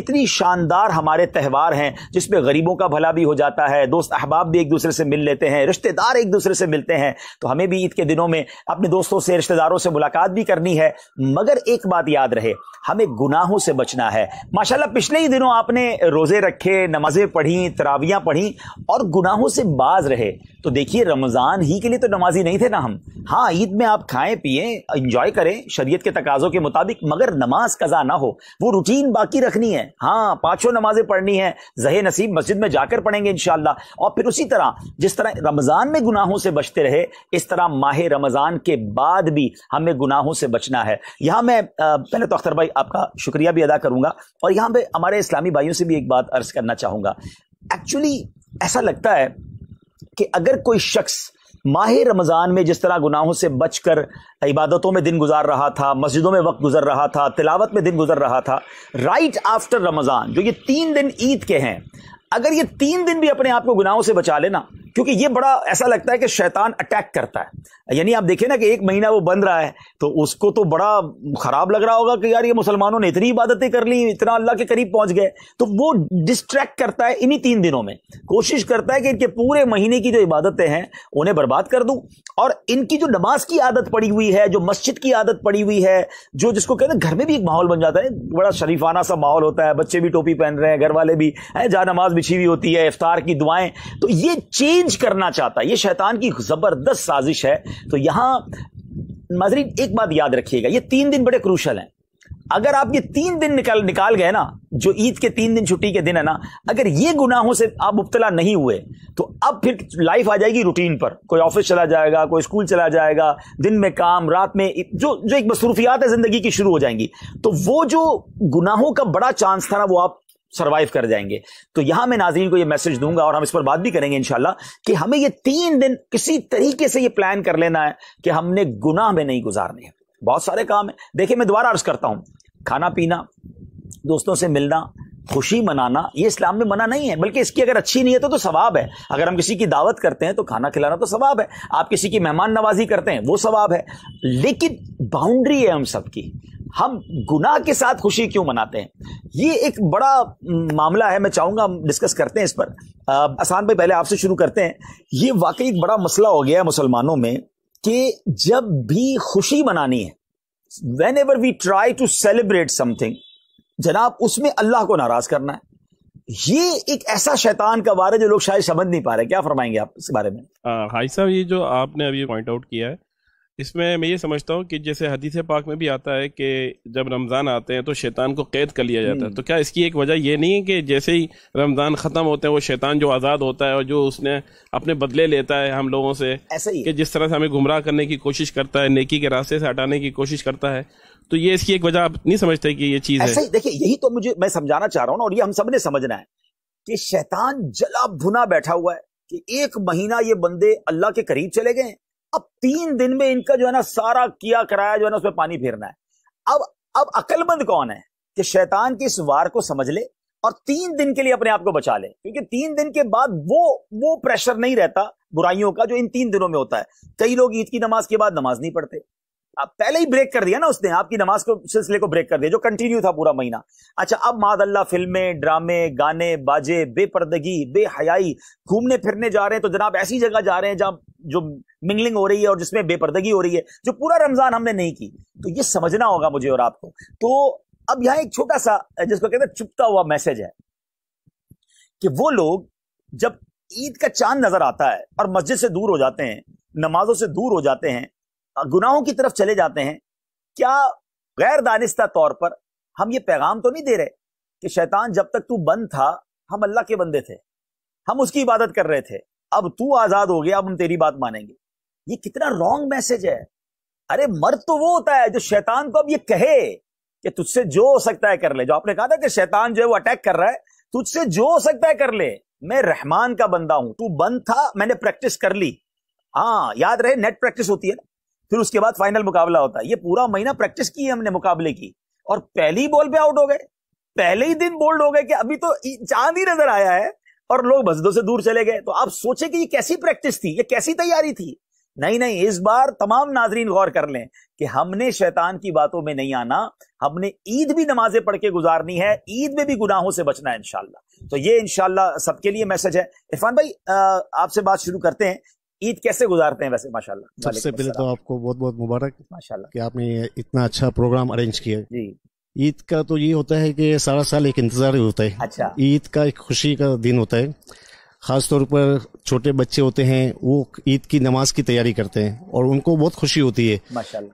کتنی شاندار ہمارے تہوار ہیں جس میں غریبوں کا بھلا بھی ہو جاتا ہے دوست احباب بھی ایک دوسرے سے مل لیتے ہیں رشتہ دار ایک دوسرے سے ملتے ہیں تو ہمیں بھی عید کے دنوں میں اپنے دوستوں سے رشتہ داروں سے ملاقات بھی کرنی ہے مگر ایک بات یاد رہے ہمیں گناہوں سے بچنا ہے ماشاءاللہ پچھلے ہی دنوں آپ نے روزے رکھے نمازیں پڑھیں تراویاں پڑھیں اور گناہوں سے باز رہے تو دیکھیے رمضان ہی کے لیے تو نمازی نہیں تھے نا ہم ہاں عید میں آپ کھائیں پئیں انجوائے کریں شریعت کے تقاضوں کے مطابق مگر نماز قضا نہ ہو وہ روٹین باقی رکھنی ہے ہاں پانچوں نمازیں پڑھنی ہیں زہ نصیب مسجد میں جا کر پڑھیں گے انشاءاللہ اور پھر اسی طرح جس طرح رمضان میں گناہوں سے بچتے رہے اس طرح ماہ رمضان کے بعد بھی ہمیں گناہوں سے بچنا ہے یہاں میں پہلے تو اختر بھائی آپ کا شکریہ بھی ادا کروں گا اور یہاں پہ ہمارے اسلامی بھائیوں سے بھی ایک بات عرض کرنا چاہوں گا ایکچولی ایسا لگتا ہے کہ اگر کوئی شخص ماہ رمضان میں جس طرح گناہوں سے بچ کر عبادتوں میں دن گزار رہا تھا مسجدوں میں وقت گزر رہا تھا تلاوت میں دن گزر رہا تھا رائٹ آفٹر رمضان جو یہ تین دن عید کے ہیں اگر یہ تین دن بھی اپنے آپ کو گناہوں سے بچا لینا کیونکہ یہ بڑا ایسا لگتا ہے کہ شیطان اٹیک کرتا ہے یعنی آپ دیکھیں نا کہ ایک مہینہ وہ بند رہا ہے تو اس کو تو بڑا خراب لگ رہا ہوگا کہ یار یہ مسلمانوں نے اتنی عبادتیں کر لیں اتنا اللہ کے قریب پہنچ گئے تو وہ ڈسٹریکٹ کرتا ہے انہی تین دنوں میں کوشش کرتا ہے کہ ان کے پورے مہینے کی جو عبادتیں ہیں انہیں برباد کر دوں اور ان کی جو نماز کی عادت پڑی ہوئی ہے جو مسجد کی عادت پڑی ہوئی ہے جو جس کو کہتے ہیں گھر میں بھی ایک ماحول بن جاتا ہے بڑا شریفانہ سا ماحول ہوتا ہے بچے بھی ٹوپی پہن رہے ہیں گھر والے بھی جہاں جا نماز بچھی ہوئی ہوتی ہے افطار کی دعائیں تو یہ چینج چینج کرنا چاہتا ہے یہ شیطان کی زبردست سازش ہے تو یہاں ناظرین ایک بات یاد رکھیے گا یہ تین دن بڑے کروشل ہیں اگر آپ یہ تین دن نکال نکال گئے نا جو عید کے کے تین دن دن چھٹی ہے نا اگر یہ گناہوں سے آپ مبتلا نہیں ہوئے تو اب پھر لائف آ جائے گی روٹین پر کوئی آفس چلا جائے گا کوئی اسکول چلا جائے گا دن میں کام رات میں جو جو ایک مصروفیات ہے زندگی کی شروع ہو جائیں گی تو وہ جو گناہوں کا بڑا چانس تھا نا وہ آپ سروائیو کر جائیں گے تو یہاں میں ناظرین کو یہ میسج دوں گا اور ہم اس پر بات بھی کریں گے انشاءاللہ کہ ہمیں یہ تین دن کسی طریقے سے یہ پلان کر لینا ہے کہ ہم نے گناہ میں نہیں گزارنے ہیں بہت سارے کام ہیں دیکھیں میں دوبارہ عرض کرتا ہوں کھانا پینا دوستوں سے ملنا خوشی منانا یہ اسلام میں منع نہیں ہے بلکہ اس کی اگر اچھی نہیں ہے تو ثواب ہے اگر ہم کسی کی دعوت کرتے ہیں تو کھانا کھلانا تو ثواب ہے آپ کسی کی مہمان نوازی کرتے ہیں وہ ثواب ہے لیکن باؤنڈری ہے ہم سب کی ہم گناہ کے ساتھ خوشی کیوں مناتے ہیں یہ ایک بڑا معاملہ ہے میں چاہوں گا ہم ڈسکس کرتے ہیں اس پر آسان بھائی پہلے آپ سے شروع کرتے ہیں یہ واقعی ایک بڑا مسئلہ ہو گیا ہے مسلمانوں میں کہ جب بھی خوشی منانی ہے whenever we try to celebrate something جناب اس میں اللہ کو ناراض کرنا ہے یہ ایک ایسا شیطان کا بار ہے جو لوگ شاید سمجھ نہیں پا رہے کیا فرمائیں گے آپ اس بارے میں ہائی صاحب یہ جو آپ نے ابھی پوائنٹ آؤٹ کیا ہے اس میں میں یہ سمجھتا ہوں کہ جیسے حدیث پاک میں بھی آتا ہے کہ جب رمضان آتے ہیں تو شیطان کو قید کر لیا جاتا ہے تو کیا اس کی ایک وجہ یہ نہیں ہے کہ جیسے ہی رمضان ختم ہوتے ہیں وہ شیطان جو آزاد ہوتا ہے اور جو اس نے اپنے بدلے لیتا ہے ہم لوگوں سے ہی کہ جس طرح سے ہمیں گمراہ کرنے کی کوشش کرتا ہے نیکی کے راستے سے ہٹانے کی کوشش کرتا ہے تو یہ اس کی ایک وجہ آپ نہیں سمجھتے کہ یہ چیز ہے دیکھیے یہی تو مجھے میں سمجھانا چاہ رہا ہوں اور یہ ہم سب نے سمجھنا ہے کہ شیطان جلا بھنا بیٹھا ہوا ہے کہ ایک مہینہ یہ بندے اللہ کے قریب چلے گئے اب تین دن میں ان کا جو ہے نا سارا کیا کرایا جو ہے نا اس میں پانی پھیرنا ہے اب اب عقل مند کون ہے کہ شیطان کی اس وار کو سمجھ لے اور تین دن کے لیے اپنے آپ کو بچا لے کیونکہ تین دن کے بعد وہ وہ پریشر نہیں رہتا برائیوں کا جو ان تین دنوں میں ہوتا ہے کئی لوگ عید کی نماز کے بعد نماز نہیں پڑھتے آپ پہلے ہی بریک کر دیا نا اس نے آپ کی نماز کو سلسلے کو بریک کر دیا جو کنٹینیو تھا پورا مہینہ اچھا اب ماد اللہ فلمیں ڈرامے گانے باجے بے پردگی بے حیائی گھومنے پھرنے جا رہے ہیں تو جناب ایسی جگہ جا رہے ہیں جہاں جو منگلنگ ہو رہی ہے اور جس میں بے پردگی ہو رہی ہے جو پورا رمضان ہم نے نہیں کی تو یہ سمجھنا ہوگا مجھے اور آپ کو تو اب یہاں ایک چھوٹا سا جس کو کہتے ہیں چپتا ہوا میسج ہے کہ وہ لوگ جب عید کا چاند نظر آتا ہے اور مسجد سے دور ہو جاتے ہیں نمازوں سے دور ہو جاتے ہیں گناہوں کی طرف چلے جاتے ہیں کیا غیر دانستہ طور پر ہم یہ پیغام تو نہیں دے رہے کہ شیطان جب تک تو بند تھا ہم اللہ کے بندے تھے ہم اس کی عبادت کر رہے تھے اب تو آزاد ہو گیا اب ہم تیری بات مانیں گے یہ کتنا رونگ میسج ہے ارے مرد تو وہ ہوتا ہے جو شیطان کو اب یہ کہے کہ تجھ سے جو ہو سکتا ہے کر لے جو آپ نے کہا تھا کہ شیطان جو ہے وہ اٹیک کر رہا ہے تجھ سے جو ہو سکتا ہے کر لے میں رحمان کا بندہ ہوں تو بند تھا میں نے پریکٹس کر لی ہاں یاد رہے نیٹ پریکٹس ہوتی ہے نا پھر اس کے بعد فائنل مقابلہ ہوتا ہے یہ پورا مہینہ پریکٹس کی ہے ہم نے مقابلے کی اور پہلی بال پہ آؤٹ ہو گئے پہلے ہی دن بولڈ ہو گئے کہ ابھی تو چاند ہی نظر آیا ہے اور لوگ مسجدوں سے دور چلے گئے تو آپ سوچے کہ یہ کیسی پریکٹس تھی یہ کیسی تیاری تھی نہیں نہیں اس بار تمام ناظرین غور کر لیں کہ ہم نے شیطان کی باتوں میں نہیں آنا ہم نے عید بھی نمازیں پڑھ کے گزارنی ہے عید میں بھی گناہوں سے بچنا ہے انشاءاللہ تو یہ انشاءاللہ سب کے لیے میسج ہے عرفان بھائی آپ سے بات شروع کرتے ہیں عید کیسے گزارتے ہیں ویسے ماشاء اللہ سب سے پہلے تو آپ کو بہت بہت مبارک ماشاء اللہ کہ آپ نے اتنا اچھا پروگرام ارینج کیا جی عید کا تو یہ ہوتا ہے کہ سارا سال ایک انتظار ہوتا ہے اچھا عید کا ایک خوشی کا دن ہوتا ہے خاص طور پر چھوٹے بچے ہوتے ہیں وہ عید کی نماز کی تیاری کرتے ہیں اور ان کو بہت خوشی ہوتی ہے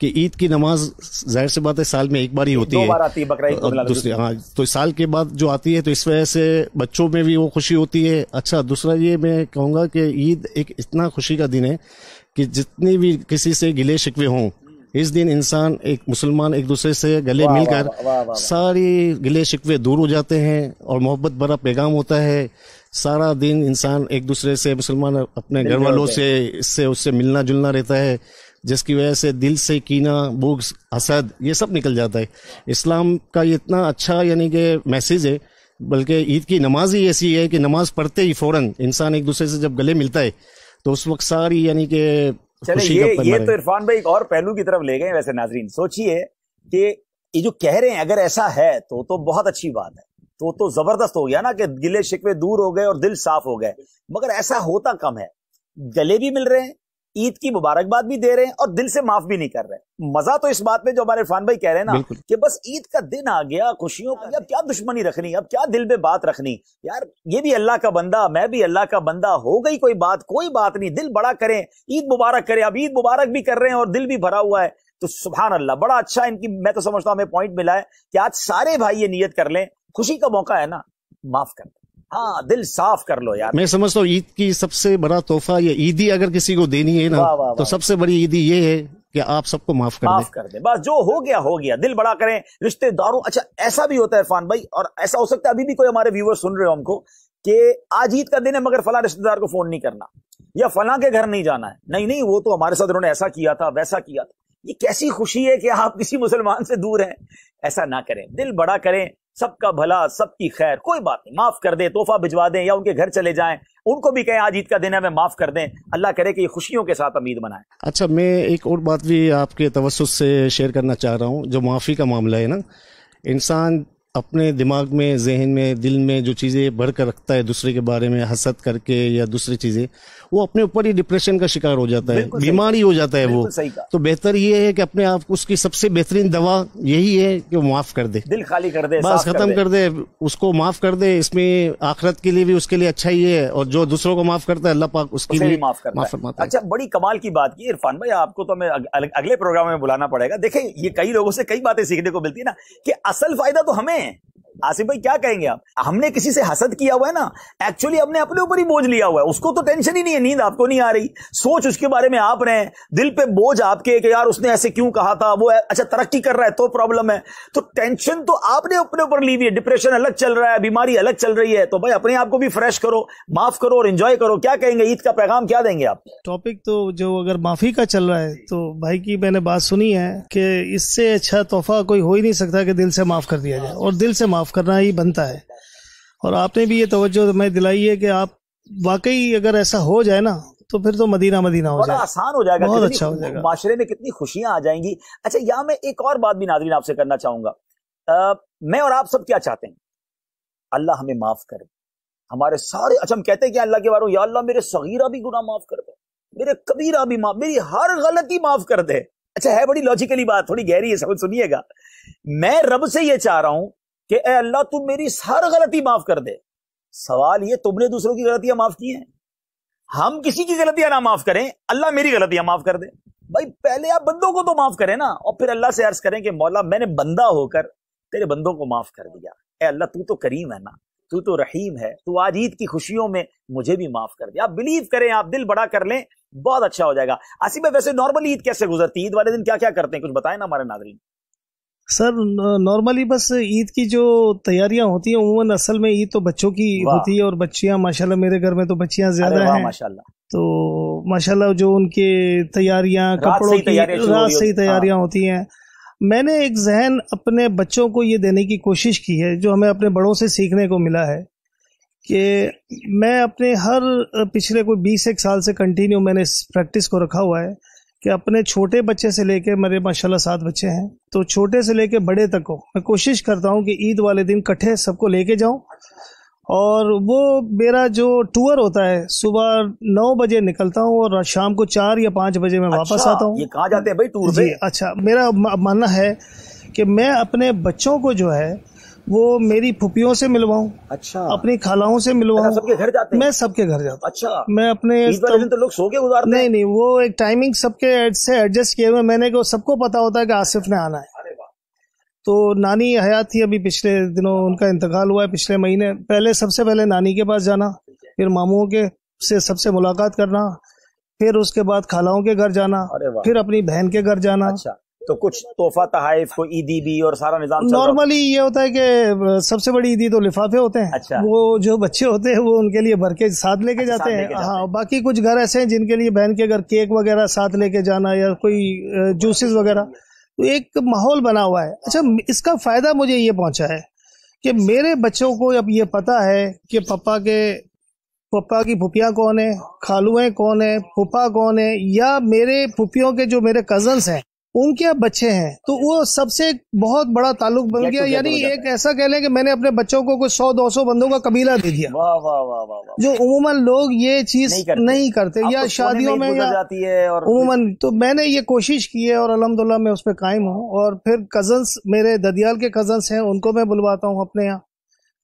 کہ عید کی نماز ظاہر سی بات ہے سال میں ایک بار ہی ہوتی ہے ہاں تو سال کے بعد جو آتی ہے تو اس وجہ سے بچوں میں بھی وہ خوشی ہوتی ہے اچھا دوسرا یہ میں کہوں گا کہ عید ایک اتنا خوشی کا دن ہے کہ جتنی بھی کسی سے گلے شکوے ہوں اس دن انسان ایک مسلمان ایک دوسرے سے گلے مل کر ساری گلے شکوے دور ہو جاتے ہیں اور محبت بڑا پیغام ہوتا ہے سارا دن انسان ایک دوسرے سے مسلمان اپنے گھر والوں سے اس سے اس سے ملنا جلنا رہتا ہے جس کی وجہ سے دل سے کینا بوگ اسد یہ سب نکل جاتا ہے اسلام کا یہ اتنا اچھا یعنی کہ میسیج ہے بلکہ عید کی نماز ہی ایسی ہے کہ نماز پڑھتے ہی فوراً انسان ایک دوسرے سے جب گلے ملتا ہے تو اس وقت ساری یعنی کہ یہ یہ تو عرفان بھائی ایک اور پہلو کی طرف لے گئے ویسے ناظرین سوچئے کہ یہ جو کہہ رہے ہیں اگر ایسا ہے تو تو بہت اچھی بات ہے تو زبردست ہو گیا نا کہ گلے شکوے دور ہو گئے اور دل صاف ہو گئے مگر ایسا ہوتا کم ہے گلے بھی مل رہے ہیں عید کی مبارکباد بھی دے رہے ہیں اور دل سے معاف بھی نہیں کر رہے مزہ تو اس بات میں جو ہمارے بھائی کہہ رہے ہیں نا کہ بس عید کا کا دن آ گیا خوشیوں اب اب کیا کیا دشمنی رکھنی دل میں بات رکھنی یار یہ بھی اللہ کا بندہ میں بھی اللہ کا بندہ ہو گئی کوئی بات کوئی بات نہیں دل بڑا کریں عید مبارک کریں اب عید مبارک بھی کر رہے ہیں اور دل بھی بھرا ہوا ہے تو سبحان اللہ بڑا اچھا ان کی میں تو سمجھتا ہوں ہمیں پوائنٹ ملا ہے کہ آج سارے بھائی یہ نیت کر لیں خوشی کا موقع ہے نا معاف کر ہاں دل صاف کر لو یار میں سمجھتا ہوں عید کی سب سے بڑا توحفہ یا عیدی اگر کسی کو دینی ہے نا تو سب سے بڑی عیدی یہ ہے کہ آپ سب کو معاف کر معاف کر دیں بس جو ہو گیا ہو گیا دل بڑا کریں رشتے داروں اچھا ایسا بھی ہوتا ہے عرفان بھائی اور ایسا ہو سکتا ہے ابھی بھی کوئی ہمارے ویور سن رہے ہو ہم کو کہ آج عید کا دن ہے مگر فلاں رشتے دار کو فون نہیں کرنا یا فلاں کے گھر نہیں جانا ہے نہیں نہیں وہ تو ہمارے ساتھ انہوں نے ایسا کیا تھا ویسا کیا تھا یہ کیسی خوشی ہے کہ آپ کسی مسلمان سے دور ہیں ایسا نہ کریں دل بڑا کریں سب کا بھلا سب کی خیر کوئی بات نہیں معاف کر دیں توحفہ بھجوا دیں یا ان کے گھر چلے جائیں ان کو بھی کہیں آج عید کا دن ہے ہمیں معاف کر دیں اللہ کرے کہ یہ خوشیوں کے ساتھ امید بنائیں اچھا میں ایک اور بات بھی آپ کے توسط سے شیئر کرنا چاہ رہا ہوں جو معافی کا معاملہ ہے نا انسان اپنے دماغ میں ذہن میں دل میں جو چیزیں بڑھ کر رکھتا ہے دوسرے کے بارے میں حسد کر کے یا دوسری چیزیں وہ اپنے اوپر ہی ڈپریشن کا شکار ہو جاتا ہے بیماری ہو جاتا ہے وہ تو بہتر یہ ہے کہ اپنے آپ اس کی سب سے بہترین دوا یہی ہے کہ وہ معاف کر دے دل خالی کر دے بس ختم کر دے اس کو معاف کر دے اس میں آخرت کے لیے بھی اس کے لیے اچھا ہی ہے اور جو دوسروں کو معاف کرتا ہے اللہ پاک اس کے لیے معاف کرتا ہے اچھا بڑی کمال کی بات کی عرفان بھائی آپ کو تو ہمیں اگلے پروگرام میں بلانا پڑے گا دیکھیں یہ کئی لوگوں سے کئی باتیں سیکھنے کو ملتی ہے نا کہ اصل فائدہ تو ہمیں man آصف بھائی کیا کہیں گے آپ ہم نے کسی سے حسد کیا ہوا ہے نا ایکچولی ہم نے اپنے اوپر ہی بوجھ لیا ہوا ہے اس کو تو ٹینشن ہی نہیں ہے نیند آپ کو نہیں آ رہی سوچ اس کے بارے میں آپ رہے ہیں دل پہ بوجھ آپ کے کہ یار اس نے ایسے کیوں کہا تھا وہ اچھا ترقی کر رہا ہے تو پرابلم ہے تو ٹینشن تو آپ نے اپنے اوپر لی ہوئی ہے ڈپریشن الگ چل رہا ہے بیماری الگ چل رہی ہے تو بھائی اپنے آپ کو بھی فریش کرو معاف کرو اور انجوائے کرو کیا کہیں گے عید کا پیغام کیا دیں گے آپ ٹاپک تو جو اگر معافی کا چل رہا ہے تو بھائی کی میں نے بات سنی ہے کہ اس سے اچھا تحفہ کوئی ہو ہی نہیں سکتا کہ دل سے معاف کر دیا جائے اور دل سے معاف معاف کرنا ہی بنتا ہے اور آپ نے بھی یہ توجہ میں دلائی ہے کہ آپ واقعی اگر ایسا ہو جائے نا تو پھر تو مدینہ مدینہ ہو جائے آسان ہو جائے گا بہت اچھا ہو جائے گا معاشرے میں کتنی خوشیاں آ جائیں گی اچھا یا میں ایک اور بات بھی ناظرین آپ سے کرنا چاہوں گا میں اور آپ سب کیا چاہتے ہیں اللہ ہمیں معاف کرے ہمارے سارے اچھا ہم کہتے ہیں کہ اللہ کے بارو یا اللہ میرے صغیرہ بھی گناہ معاف کر دے میرے کبیرہ بھی معاف میری ہر غلطی معاف کر دے اچھا ہے بڑی لوجیکلی بات تھوڑی گہری ہے سمجھ سنیے گا میں رب سے یہ چاہ رہا ہوں کہ اے اللہ تم میری ہر غلطی معاف کر دے سوال یہ تم نے دوسروں کی غلطیاں معاف کی ہیں ہم کسی کی غلطیاں نہ معاف کریں اللہ میری غلطیاں معاف کر دے بھائی پہلے آپ بندوں کو تو معاف کریں نا اور پھر اللہ سے عرض کریں کہ مولا میں نے بندہ ہو کر تیرے بندوں کو معاف کر دیا اے اللہ تو تو کریم ہے نا تو تو رحیم ہے تو آج عید کی خوشیوں میں مجھے بھی معاف کر دیا آپ بلیو کریں آپ دل بڑا کر لیں بہت اچھا ہو جائے گا آصف ہے ویسے نارمل عید کیسے گزرتی عید والے دن کیا کیا کرتے ہیں کچھ بتائیں نا ہمارے ناظرین سر نارملی بس عید کی جو تیاریاں ہوتی ہیں عموماً اصل میں عید تو بچوں کی ہوتی ہے اور بچیاں ماشاءاللہ میرے گھر میں تو بچیاں زیادہ ہیں تو ماشاءاللہ جو ان کے تیاریاں کپڑوں کی رات سے ہی ہاں۔ تیاریاں ہوتی ہیں میں نے ایک ذہن اپنے بچوں کو یہ دینے کی کوشش کی ہے جو ہمیں اپنے بڑوں سے سیکھنے کو ملا ہے کہ میں اپنے ہر پچھلے کوئی بیس ایک سال سے کنٹینیو میں نے اس پریکٹس کو رکھا ہوا ہے کہ اپنے چھوٹے بچے سے لے کے میرے ماشاء اللہ سات بچے ہیں تو چھوٹے سے لے کے بڑے تک ہو میں کوشش کرتا ہوں کہ عید والے دن کٹھے سب کو لے کے جاؤں اور وہ میرا جو ٹور ہوتا ہے صبح نو بجے نکلتا ہوں اور شام کو چار یا پانچ بجے میں واپس اچھا، آتا ہوں یہ جاتے ہیں بھائی ٹور جی، اچھا میرا ماننا ہے کہ میں اپنے بچوں کو جو ہے وہ میری پھپھیوں سے اچھا اپنی خالاؤں سے اچھا، ملواؤں میں سب سب کے کے گھر جاتا نہیں نہیں وہ ایک ٹائمنگ سے ایڈجسٹ کیے ہوئے میں نے سب کو پتا ہوتا ہے کہ آصف نے آنا ہے تو نانی حیات تھی ابھی پچھلے دنوں ان کا انتقال ہوا ہے پچھلے مہینے پہلے سب سے پہلے نانی کے پاس جانا پھر ماموں کے سے سب سے ملاقات کرنا پھر اس کے بعد خالاؤں کے گھر جانا پھر اپنی بہن کے گھر جانا اچھا۔ تو کچھ تحفہ تحائف کو عیدی بھی اور سارا نظام نارملی یہ ہوتا ہے کہ سب سے بڑی عیدی تو لفافے ہوتے ہیں اچھا۔ وہ جو بچے ہوتے ہیں وہ ان کے لیے بھر کے ساتھ لے کے اچھا، جاتے ہیں ہاں باقی کچھ گھر ایسے ہیں جن کے لیے بہن کے اگر کیک وغیرہ ساتھ لے کے جانا یا کوئی جوسز وغیرہ تو ایک ماحول بنا ہوا ہے اچھا اس کا فائدہ مجھے یہ پہنچا ہے کہ میرے بچوں کو اب یہ پتا ہے کہ پپا کے پپا کی پھپیاں کون ہیں کھالویں کون ہیں پھپھا کون ہیں یا میرے پھپھیوں کے جو میرے کزنس ہیں ان کے بچے ہیں تو وہ سب سے بہت بڑا تعلق بن گیا یعنی ایک ایسا کہہ لیں کہ میں نے اپنے بچوں کو کوئی سو دو سو بندوں کا قبیلہ دے دیا جو عموماً لوگ یہ چیز نہیں کرتے یا شادیوں میں عموماً تو میں نے یہ کوشش کی ہے اور الحمد میں اس پہ قائم ہوں اور پھر کزنس میرے ددیال کے کزنس ہیں ان کو میں بلواتا ہوں اپنے یہاں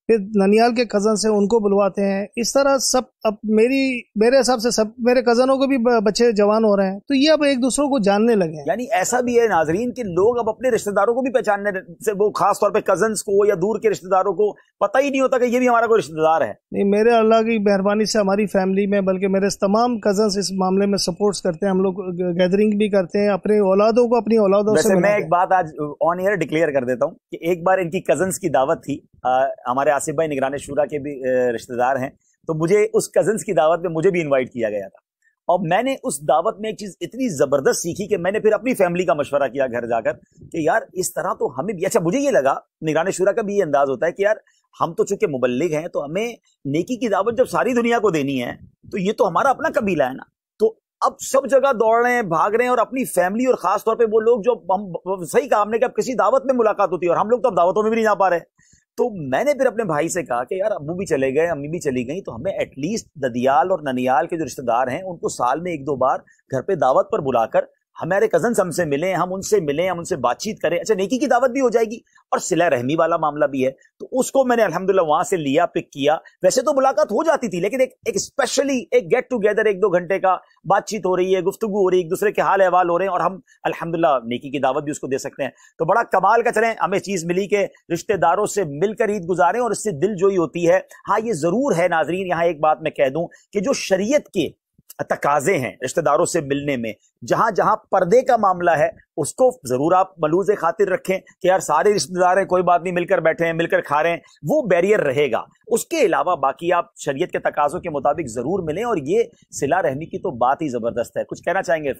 پھر ننیال کے کزنس ہیں ان کو بلواتے ہیں اس طرح سب اب میری میرے حساب سے سب میرے کزنوں کو بھی بچے جوان ہو رہے ہیں تو یہ اب ایک دوسروں کو جاننے لگے ہیں یعنی ایسا بھی ہے ناظرین کہ لوگ اب اپنے رشتہ داروں کو بھی پہچاننے سے وہ خاص طور پہ کزنس کو یا دور کے رشتہ داروں کو پتہ ہی نہیں ہوتا کہ یہ بھی ہمارا کوئی رشتہ دار ہے نہیں میرے اللہ کی مہربانی سے ہماری فیملی میں بلکہ میرے تمام کزنس اس معاملے میں سپورٹس کرتے ہیں ہم لوگ گیدرنگ بھی کرتے ہیں اپنے اولادوں کو اپنی اولادوں سے میں ایک بات آج آن ایئر ڈکلیئر کر دیتا ہوں کہ ایک بار ان کی کزنس کی دعوت تھی ہمارے آصف بھائی نگرانی شورا کے بھی رشتہ دار ہیں تو مجھے اس کزنس کی دعوت میں مجھے بھی انوائٹ کیا گیا تھا اور میں نے اس دعوت میں ایک چیز اتنی زبردست سیکھی کہ میں نے پھر اپنی فیملی کا مشورہ کیا گھر جا کر کہ یار اس طرح تو ہمیں بھی اچھا مجھے یہ لگا نگران شورا کا بھی یہ انداز ہوتا ہے کہ یار ہم تو چونکہ مبلغ ہیں تو ہمیں نیکی کی دعوت جب ساری دنیا کو دینی ہے تو یہ تو ہمارا اپنا قبیلہ ہے نا تو اب سب جگہ دوڑ رہے ہیں بھاگ رہے ہیں اور اپنی فیملی اور خاص طور پہ وہ لوگ جو ہم صحیح کام نے کہ اب کسی دعوت میں ملاقات ہوتی ہے اور ہم لوگ تو اب دعوتوں میں بھی نہیں جا پا رہے تو میں نے پھر اپنے بھائی سے کہا کہ یار ابو بھی چلے گئے امی بھی چلی گئیں تو ہمیں ایٹ لیسٹ ددیال اور ننیال کے جو رشتہ دار ہیں ان کو سال میں ایک دو بار گھر پہ دعوت پر بلا کر ہمارے کزنس ہم سے ملیں ہم ان سے ملیں ہم ان سے بات چیت کریں اچھا نیکی کی دعوت بھی ہو جائے گی اور سلا رحمی والا معاملہ بھی ہے تو اس کو میں نے الحمدللہ وہاں سے لیا پک کیا ویسے تو ملاقات ہو جاتی تھی لیکن ایک اسپیشلی ایک گیٹ ٹوگیدر ایک دو گھنٹے کا بات چیت ہو رہی ہے گفتگو ہو رہی ہے ایک دوسرے کے حال احوال ہو رہے ہیں اور ہم الحمدللہ نیکی کی دعوت بھی اس کو دے سکتے ہیں تو بڑا کمال کا چلیں ہمیں چیز ملی کے رشتے داروں سے مل کر عید گزاریں اور اس سے دل جوئی ہوتی ہے ہاں یہ ضرور ہے ناظرین یہاں ایک بات میں کہہ دوں کہ جو شریعت کے تقاضے ہیں رشتہ داروں سے ملنے میں جہاں جہاں پردے کا معاملہ ہے اس کو ضرور آپ ملوز خاطر رکھیں کہ یار سارے رشتہ دار ہیں کوئی بات نہیں مل کر بیٹھے ہیں مل کر کھا رہے ہیں وہ بیریئر رہے گا اس کے علاوہ باقی آپ شریعت کے تقاضوں کے مطابق ضرور ملیں اور یہ سلا رحمی کی تو بات ہی زبردست ہے کچھ کہنا چاہیں گے